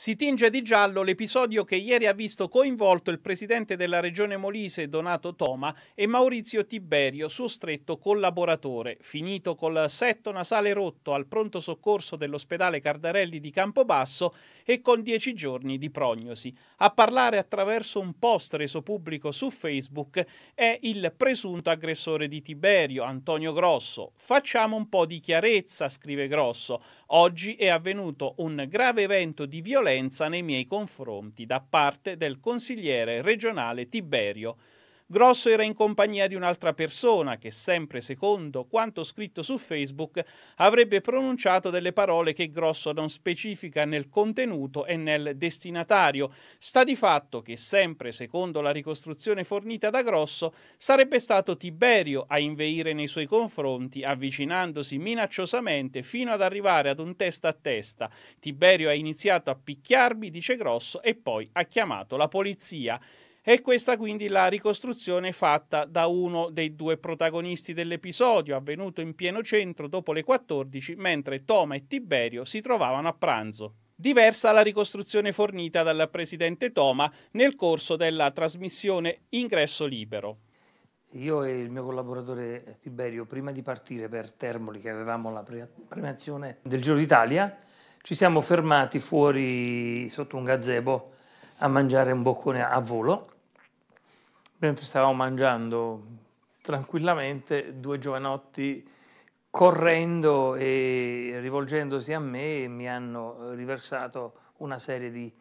Si tinge di giallo l'episodio che ieri ha visto coinvolto il presidente della regione Molise Donato Toma e Maurizio Tiberio, suo stretto collaboratore, finito col setto nasale rotto al pronto soccorso dell'ospedale Cardarelli di Campobasso e con dieci giorni di prognosi. A parlare attraverso un post reso pubblico su Facebook è il presunto aggressore di Tiberio, Antonio Grosso. Facciamo un po' di chiarezza, scrive Grosso. Oggi è avvenuto un grave evento di violenza violenza nei miei confronti da parte del consigliere regionale Tiberio Grosso era in compagnia di un'altra persona che, sempre secondo quanto scritto su Facebook, avrebbe pronunciato delle parole che Grosso non specifica nel contenuto e nel destinatario. Sta di fatto che, sempre secondo la ricostruzione fornita da Grosso, sarebbe stato Tiberio a inveire nei suoi confronti, avvicinandosi minacciosamente fino ad arrivare ad un testa a testa. Tiberio ha iniziato a picchiarmi, dice Grosso, e poi ha chiamato la polizia. E questa quindi la ricostruzione fatta da uno dei due protagonisti dell'episodio, avvenuto in pieno centro dopo le 14, mentre Toma e Tiberio si trovavano a pranzo. Diversa la ricostruzione fornita dal presidente Toma nel corso della trasmissione Ingresso Libero. Io e il mio collaboratore Tiberio, prima di partire per Termoli, che avevamo la premiazione del Giro d'Italia, ci siamo fermati fuori sotto un gazebo a mangiare un boccone a volo mentre stavamo mangiando tranquillamente, due giovanotti correndo e rivolgendosi a me mi hanno riversato una serie di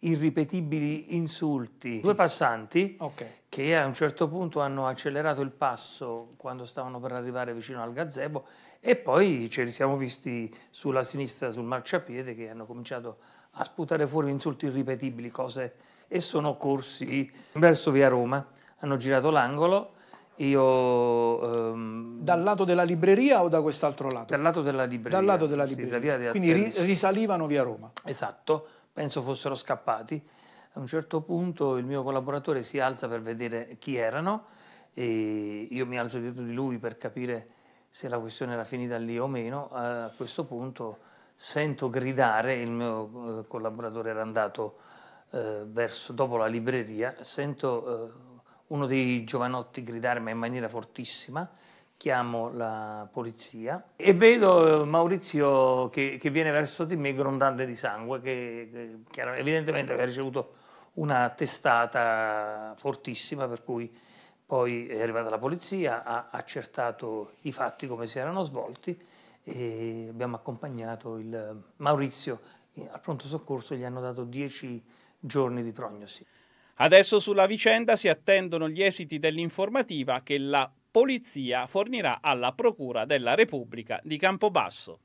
irripetibili insulti. Due passanti okay. che a un certo punto hanno accelerato il passo quando stavano per arrivare vicino al gazebo e poi ce li siamo visti sulla sinistra sul marciapiede che hanno cominciato a a sputare fuori insulti irripetibili, cose... E sono corsi verso via Roma, hanno girato l'angolo, io... Ehm... Dal lato della libreria o da quest'altro lato? Dal lato della libreria. Dal lato della libreria. Sì, Quindi ri risalivano via Roma. Esatto, penso fossero scappati. A un certo punto il mio collaboratore si alza per vedere chi erano e io mi alzo dietro di lui per capire se la questione era finita lì o meno. A questo punto sento gridare, il mio eh, collaboratore era andato eh, verso, dopo la libreria, sento eh, uno dei giovanotti gridare ma in maniera fortissima, chiamo la polizia e vedo eh, Maurizio che, che viene verso di me grondante di sangue, che, che evidentemente aveva ricevuto una testata fortissima per cui poi è arrivata la polizia, ha accertato i fatti come si erano svolti e abbiamo accompagnato il Maurizio al pronto soccorso, gli hanno dato 10 giorni di prognosi. Adesso sulla vicenda si attendono gli esiti dell'informativa che la polizia fornirà alla Procura della Repubblica di Campobasso.